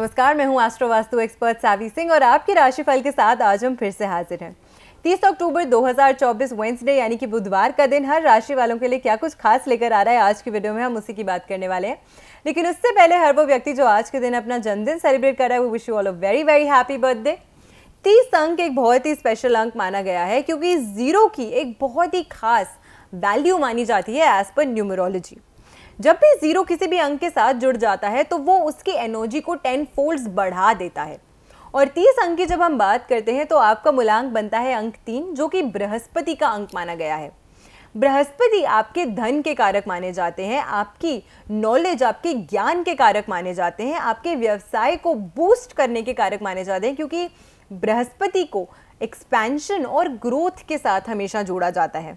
नमस्कार मैं हूं आस्ट्रो वास्तु एक्सपर्ट सावी सिंह और आपके राशिफल के साथ आज हम फिर से हाजिर हैं 30 अक्टूबर 2024 वेंसडे यानी कि बुधवार का दिन हर राशि वालों के लिए क्या कुछ खास लेकर आ रहा है आज की वीडियो में हम उसी की बात करने वाले हैं लेकिन उससे पहले हर वो व्यक्ति जो आज के दिन अपना जन्मदिन सेलिब्रेट कर रहा है वो wish you all a very very happy birthday तीस अंक एक बहुत ही स्पेशल अंक माना गया है क्योंकि ज़ीरो की एक बहुत ही खास वैल्यू मानी जाती है एज़ पर न्यूमरोलॉजी जब भी जीरो किसी भी अंक के साथ जुड़ जाता है तो वो उसकी एनर्जी को टेन फोल्ड बढ़ा देता है और तीस अंक की जब हम बात करते हैं तो आपका मूलांक बनता है अंक तीन जो कि बृहस्पति का अंक माना गया है बृहस्पति आपके धन के कारक माने जाते हैं आपकी नॉलेज आपके ज्ञान के कारक माने जाते हैं आपके व्यवसाय को बूस्ट करने के कारक माने जाते हैं क्योंकि बृहस्पति को एक्सपेंशन और ग्रोथ के साथ हमेशा जोड़ा जाता है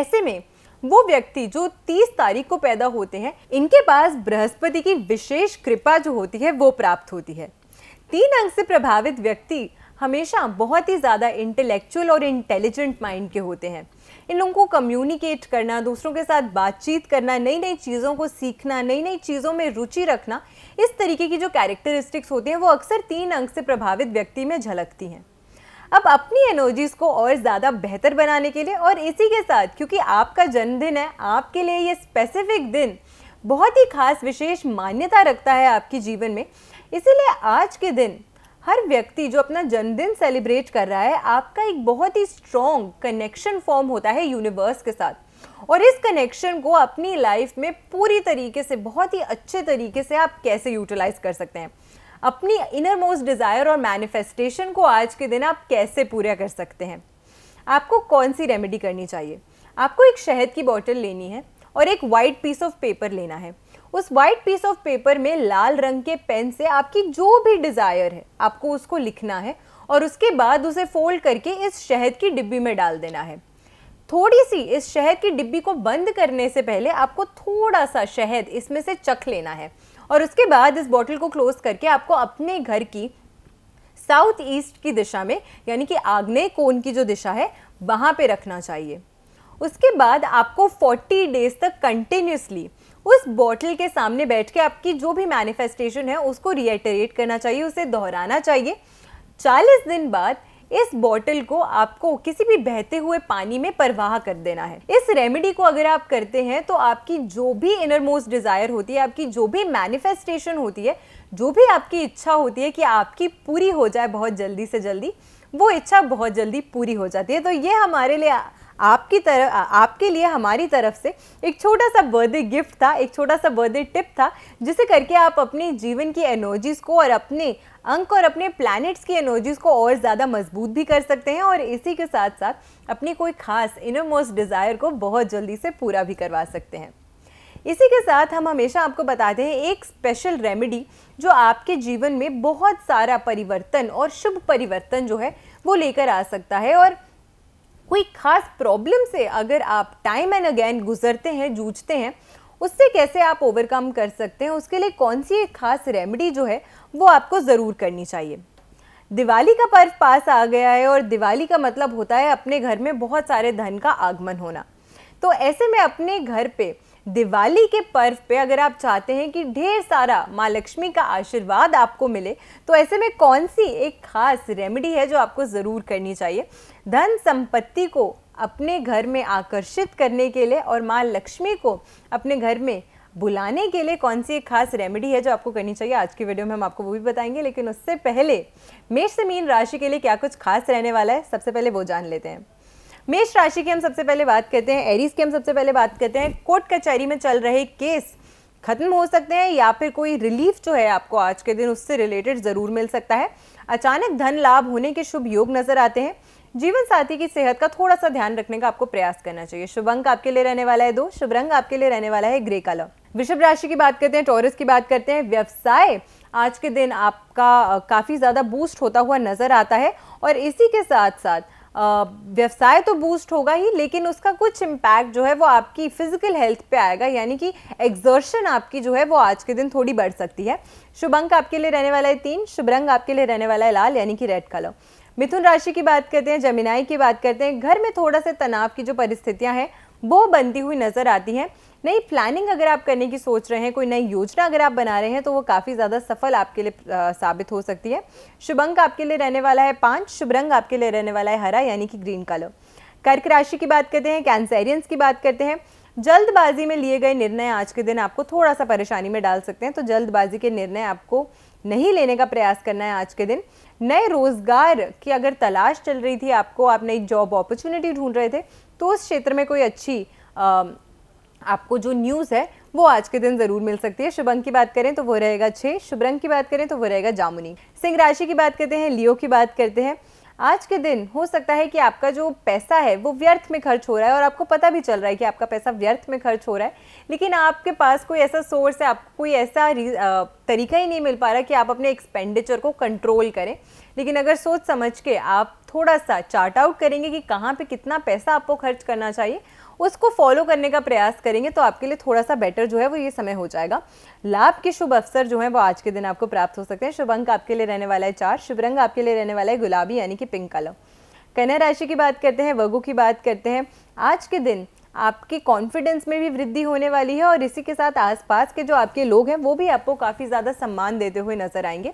ऐसे में वो व्यक्ति जो 30 तारीख को पैदा होते हैं इनके पास बृहस्पति की विशेष कृपा जो होती है वो प्राप्त होती है तीन अंक से प्रभावित व्यक्ति हमेशा बहुत ही ज़्यादा इंटेलेक्चुअल और इंटेलिजेंट माइंड के होते हैं इन लोगों को कम्युनिकेट करना दूसरों के साथ बातचीत करना नई नई चीज़ों को सीखना नई नई चीज़ों में रुचि रखना इस तरीके की जो कैरेक्टरिस्टिक्स होती हैं वो अक्सर तीन अंक से प्रभावित व्यक्ति में झलकती हैं अब अपनी एनर्जीज़ को और ज़्यादा बेहतर बनाने के लिए और इसी के साथ क्योंकि आपका जन्मदिन है आपके लिए ये स्पेसिफिक दिन बहुत ही खास विशेष मान्यता रखता है आपके जीवन में इसीलिए आज के दिन हर व्यक्ति जो अपना जन्मदिन सेलिब्रेट कर रहा है आपका एक बहुत ही स्ट्रॉन्ग कनेक्शन फॉर्म होता है यूनिवर्स के साथ और इस कनेक्शन को अपनी लाइफ में पूरी तरीके से बहुत ही अच्छे तरीके से आप कैसे यूटिलाइज कर सकते हैं अपनी इनर मोस्ट डिज़ायर और मैनिफेस्टेशन को आज के दिन आप कैसे पूरा कर सकते हैं आपको कौन सी रेमेडी करनी चाहिए आपको एक शहद की बॉटल लेनी है और एक वाइट पीस ऑफ पेपर लेना है उस वाइट पीस ऑफ पेपर में लाल रंग के पेन से आपकी जो भी डिज़ायर है आपको उसको लिखना है और उसके बाद उसे फोल्ड करके इस शहद की डिब्बी में डाल देना है थोड़ी सी इस शहद की डिब्बी को बंद करने से पहले आपको थोड़ा सा शहद इसमें से चख लेना है और उसके बाद इस बॉटल को क्लोज करके आपको अपने घर की साउथ ईस्ट की दिशा में यानी कि आग्नेय कोण की जो दिशा है वहाँ पे रखना चाहिए उसके बाद आपको 40 डेज तक कंटिन्यूसली उस बॉटल के सामने बैठ के आपकी जो भी मैनिफेस्टेशन है उसको रिएटरेट करना चाहिए उसे दोहराना चाहिए 40 दिन बाद इस बॉटल को आपको किसी भी बहते हुए पानी में परवाह कर देना है इस रेमेडी को अगर आप करते हैं तो आपकी जो भी इनर मोस्ट डिज़ायर होती है आपकी जो भी मैनिफेस्टेशन होती है जो भी आपकी इच्छा होती है कि आपकी पूरी हो जाए बहुत जल्दी से जल्दी वो इच्छा बहुत जल्दी पूरी हो जाती है तो ये हमारे लिए आपकी तरफ आपके लिए हमारी तरफ से एक छोटा सा बर्थडे गिफ्ट था एक छोटा सा बर्थडे टिप था जिसे करके आप अपने जीवन की एनर्जीज़ को और अपने अंक और अपने प्लैनेट्स की एनर्जीज़ को और ज़्यादा मजबूत भी कर सकते हैं और इसी के साथ साथ अपनी कोई खास इनर मोस्ट डिज़ायर को बहुत जल्दी से पूरा भी करवा सकते हैं इसी के साथ हम हमेशा आपको बताते हैं एक स्पेशल रेमेडी जो आपके जीवन में बहुत सारा परिवर्तन और शुभ परिवर्तन जो है वो लेकर आ सकता है और कोई खास प्रॉब्लम से अगर आप टाइम एंड अगेन गुजरते हैं जूझते हैं उससे कैसे आप ओवरकम कर सकते हैं उसके लिए कौन सी एक खास रेमेडी जो है वो आपको ज़रूर करनी चाहिए दिवाली का पर्व पास आ गया है और दिवाली का मतलब होता है अपने घर में बहुत सारे धन का आगमन होना तो ऐसे में अपने घर पे दिवाली के पर्व पे अगर आप चाहते हैं कि ढेर सारा माँ लक्ष्मी का आशीर्वाद आपको मिले तो ऐसे में कौन सी एक खास रेमेडी है जो आपको ज़रूर करनी चाहिए धन संपत्ति को अपने घर में आकर्षित करने के लिए और माँ लक्ष्मी को अपने घर में बुलाने के लिए कौन सी एक खास रेमेडी है जो आपको करनी चाहिए आज की वीडियो में हम आपको वो भी बताएंगे लेकिन उससे पहले मेष से मीन राशि के लिए क्या कुछ खास रहने वाला है सबसे पहले वो जान लेते हैं मेष राशि की हम सबसे पहले बात करते हैं एरीज की हम सबसे पहले बात करते हैं कोर्ट कचहरी में चल रहे केस खत्म हो सकते हैं या फिर कोई रिलीफ जो है आपको आज के दिन उससे रिलेटेड ज़रूर मिल सकता है अचानक धन लाभ होने के शुभ योग नज़र आते हैं जीवन साथी की सेहत का थोड़ा सा ध्यान रखने का आपको प्रयास करना चाहिए शुभ अंक आपके लिए रहने वाला है दो शुभ रंग आपके लिए रहने वाला है ग्रे कलर वृषभ राशि की बात करते हैं टॉरस की बात करते हैं व्यवसाय आज के दिन आपका काफ़ी ज़्यादा बूस्ट होता हुआ नज़र आता है और इसी के साथ साथ व्यवसाय तो बूस्ट होगा ही लेकिन उसका कुछ इम्पैक्ट जो है वो आपकी फिजिकल हेल्थ पे आएगा यानी कि एग्जर्शन आपकी जो है वो आज के दिन थोड़ी बढ़ सकती है शुभ अंक आपके लिए रहने वाला है तीन शुभ रंग आपके लिए रहने वाला है लाल यानी कि रेड कलर मिथुन राशि की बात करते हैं जमीनाई की बात करते हैं घर में थोड़ा सा तनाव की जो परिस्थितियां हैं वो बनती हुई नज़र आती है नई प्लानिंग अगर आप करने की सोच रहे हैं कोई नई योजना अगर आप बना रहे हैं तो वो काफ़ी ज़्यादा सफल आपके लिए आ, साबित हो सकती है शुभ अंक आपके लिए रहने वाला है पांच शुभ रंग आपके लिए रहने वाला है हरा यानी कि ग्रीन कलर कर्क राशि की बात करते हैं कैंसेरियंस की बात करते हैं जल्दबाजी में लिए गए निर्णय आज के दिन आपको थोड़ा सा परेशानी में डाल सकते हैं तो जल्दबाजी के निर्णय आपको नहीं लेने का प्रयास करना है आज के दिन नए रोजगार की अगर तलाश चल रही थी आपको आप नई जॉब अपॉर्चुनिटी ढूंढ रहे थे तो उस क्षेत्र में कोई अच्छी आ, आपको जो न्यूज़ है वो आज के दिन ज़रूर मिल सकती है शुभ अंक की बात करें तो वो रहेगा छः शुभ रंग की बात करें तो वो रहेगा जामुनी सिंह राशि की बात करते हैं लियो की बात करते हैं आज के दिन हो सकता है कि आपका जो पैसा है वो व्यर्थ में खर्च हो रहा है और आपको पता भी चल रहा है कि आपका पैसा व्यर्थ में खर्च हो रहा है लेकिन आपके पास कोई ऐसा सोर्स है आपको कोई ऐसा तरीका ही नहीं मिल पा रहा कि आप अपने एक्सपेंडिचर को कंट्रोल करें लेकिन अगर सोच समझ के आप थोड़ा सा चार्ट आउट करेंगे कि कहाँ पे कितना पैसा आपको खर्च करना चाहिए उसको फॉलो करने का प्रयास करेंगे तो आपके लिए थोड़ा सा बेटर जो है वो ये समय हो जाएगा लाभ के शुभ अवसर जो है वो आज के दिन आपको प्राप्त हो सकते हैं शुभ अंक आपके लिए रहने वाला है चार शुभ रंग आपके लिए रहने वाला है गुलाबी यानी कि पिंक कलर कन्या राशि की बात करते हैं वगु की बात करते हैं आज के दिन आपके कॉन्फिडेंस में भी वृद्धि होने वाली है और इसी के साथ आसपास के जो आपके लोग हैं वो भी आपको काफ़ी ज़्यादा सम्मान देते हुए नजर आएंगे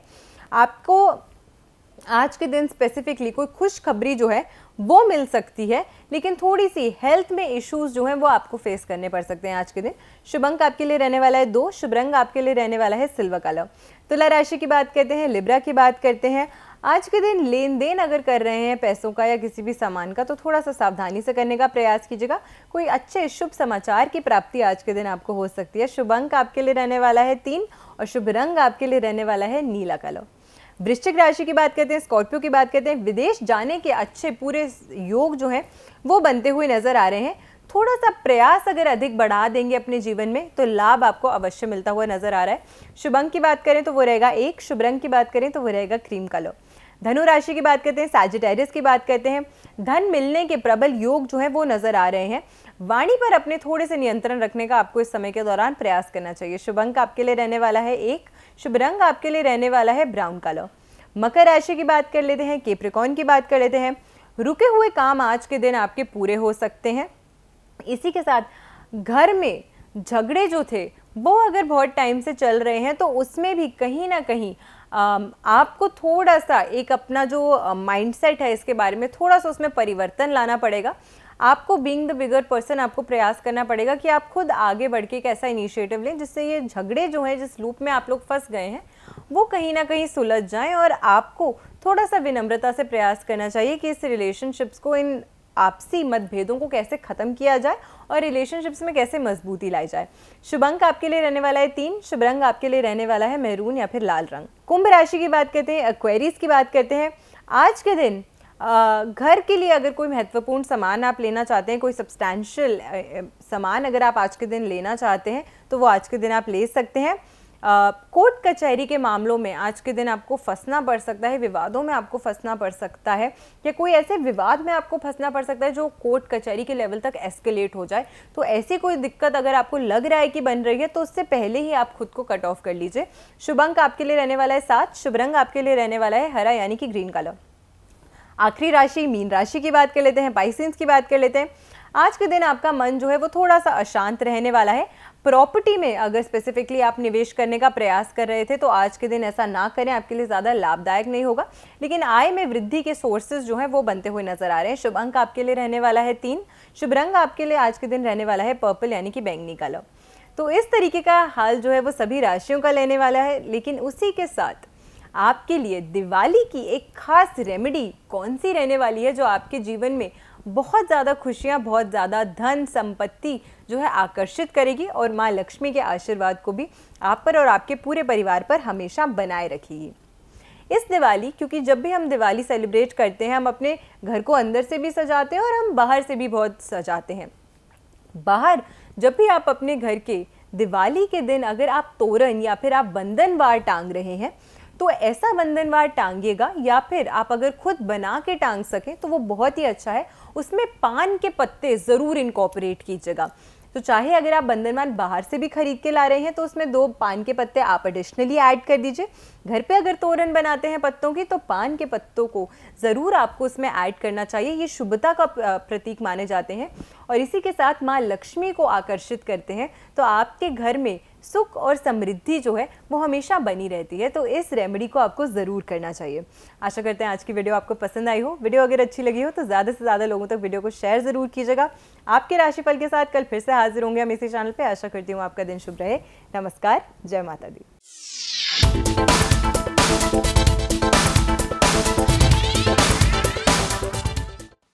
आपको आज के दिन स्पेसिफिकली कोई खुशखबरी जो है वो मिल सकती है लेकिन थोड़ी सी हेल्थ में इश्यूज जो हैं वो आपको फेस करने पड़ सकते हैं आज के दिन शुभ अंक आपके लिए रहने वाला है दो शुभ रंग आपके लिए रहने वाला है सिल्वर कलर तुला राशि की बात करते हैं लिब्रा की बात करते हैं आज के दिन लेन देन अगर कर रहे हैं पैसों का या किसी भी सामान का तो थोड़ा सा सावधानी से करने का प्रयास कीजिएगा कोई अच्छे शुभ समाचार की प्राप्ति आज के दिन आपको हो सकती है शुभ अंक आपके लिए रहने वाला है तीन और शुभ रंग आपके लिए रहने वाला है नीला कलर वृश्चिक राशि की बात करते हैं स्कॉर्पियो की बात करते हैं विदेश जाने के अच्छे पूरे योग जो हैं वो बनते हुए नजर आ रहे हैं थोड़ा सा प्रयास अगर अधिक बढ़ा देंगे अपने जीवन में तो लाभ आपको अवश्य मिलता हुआ नजर आ रहा है शुभ अंक की बात करें तो वो रहेगा एक शुभ रंग की बात करें तो वो रहेगा क्रीम कलर धनु राशि की बात करते हैं सैजिटेरियस की बात करते हैं धन मिलने के प्रबल योग जो है वो नजर आ रहे हैं वाणी पर अपने थोड़े से नियंत्रण रखने का आपको इस समय के दौरान प्रयास करना चाहिए शुभ अंक आपके लिए रहने वाला है एक शुभ रंग आपके लिए रहने वाला है ब्राउन कलर मकर राशि की बात कर लेते हैं केप्रिकॉन की बात कर लेते हैं रुके हुए काम आज के दिन आपके पूरे हो सकते हैं इसी के साथ घर में झगड़े जो थे वो अगर बहुत टाइम से चल रहे हैं तो उसमें भी कहीं ना कहीं आपको थोड़ा सा एक अपना जो माइंडसेट है इसके बारे में थोड़ा सा उसमें परिवर्तन लाना पड़ेगा आपको बींग द बिगर पर्सन आपको प्रयास करना पड़ेगा कि आप खुद आगे बढ़ के एक ऐसा इनिशिएटिव लें जिससे ये झगड़े जो हैं जिस लूप में आप लोग फंस गए हैं वो कहीं ना कहीं सुलझ जाएं और आपको थोड़ा सा विनम्रता से प्रयास करना चाहिए कि इस रिलेशनशिप्स को इन आपसी मतभेदों को कैसे ख़त्म किया जाए और रिलेशनशिप्स में कैसे मजबूती लाई जाए शुभ अंक आपके लिए रहने वाला है तीन शुभ रंग आपके लिए रहने वाला है मेहरून या फिर लाल रंग कुंभ राशि की बात करते हैं एक्वेरीज की बात करते हैं आज के दिन घर के लिए अगर कोई महत्वपूर्ण सामान आप लेना चाहते हैं कोई सब्सटैंशियल सामान अगर आप आज के दिन लेना चाहते हैं तो वो आज के दिन आप ले सकते हैं कोर्ट कचहरी के मामलों में आज के दिन आपको फंसना पड़ सकता है विवादों में आपको फंसना पड़ सकता है या कोई ऐसे विवाद में आपको फंसना पड़ सकता है जो कोर्ट कचहरी के लेवल तक एस्केलेट हो जाए तो ऐसी कोई दिक्कत अगर आपको लग रहा है कि बन रही है तो उससे पहले ही आप खुद को कट ऑफ कर लीजिए शुभ अंक आपके लिए रहने वाला है सात शुभ रंग आपके लिए रहने वाला है हरा यानी कि ग्रीन कलर आखिरी राशि मीन राशि की बात कर लेते हैं बाइसेंस की बात कर लेते हैं आज के दिन आपका मन जो है वो थोड़ा सा अशांत रहने वाला है प्रॉपर्टी में अगर स्पेसिफिकली आप निवेश करने का प्रयास कर रहे थे तो आज के दिन ऐसा ना करें आपके लिए ज़्यादा लाभदायक नहीं होगा लेकिन आय में वृद्धि के सोर्सेज जो हैं वो बनते हुए नजर आ रहे हैं शुभ अंक आपके लिए रहने वाला है तीन शुभ रंग आपके लिए आज के दिन रहने वाला है पर्पल यानी कि बैंगनी कलर तो इस तरीके का हाल जो है वो सभी राशियों का लेने वाला है लेकिन उसी के साथ आपके लिए दिवाली की एक खास रेमेडी कौन सी रहने वाली है जो आपके जीवन में बहुत ज़्यादा खुशियाँ बहुत ज़्यादा धन संपत्ति जो है आकर्षित करेगी और माँ लक्ष्मी के आशीर्वाद को भी आप पर और आपके पूरे परिवार पर हमेशा बनाए रखेगी इस दिवाली क्योंकि जब भी हम दिवाली सेलिब्रेट करते हैं हम अपने घर को अंदर से भी सजाते हैं और हम बाहर से भी बहुत सजाते हैं बाहर जब भी आप अपने घर के दिवाली के दिन अगर आप तोरण या फिर आप बंधनवार टांग रहे हैं तो ऐसा बंधनवार टांगिएगा या फिर आप अगर खुद बना के टांग सकें तो वो बहुत ही अच्छा है उसमें पान के पत्ते ज़रूर इनकॉपरेट कीजिएगा तो चाहे अगर आप बंदरमान बाहर से भी खरीद के ला रहे हैं तो उसमें दो पान के पत्ते आप एडिशनली ऐड कर दीजिए घर पे अगर तोरण बनाते हैं पत्तों की तो पान के पत्तों को ज़रूर आपको उसमें ऐड करना चाहिए ये शुभता का प्रतीक माने जाते हैं और इसी के साथ माँ लक्ष्मी को आकर्षित करते हैं तो आपके घर में सुख और समृद्धि जो है वो हमेशा बनी रहती है तो इस रेमेडी को आपको ज़रूर करना चाहिए आशा करते हैं आज की वीडियो आपको पसंद आई हो वीडियो अगर अच्छी लगी हो तो ज़्यादा से ज़्यादा लोगों तक वीडियो को शेयर ज़रूर कीजिएगा आपके राशिफल के साथ कल फिर से हाजिर होंगे हम इसी चैनल पर आशा करती हूँ आपका दिन शुभ रहे नमस्कार जय माता दी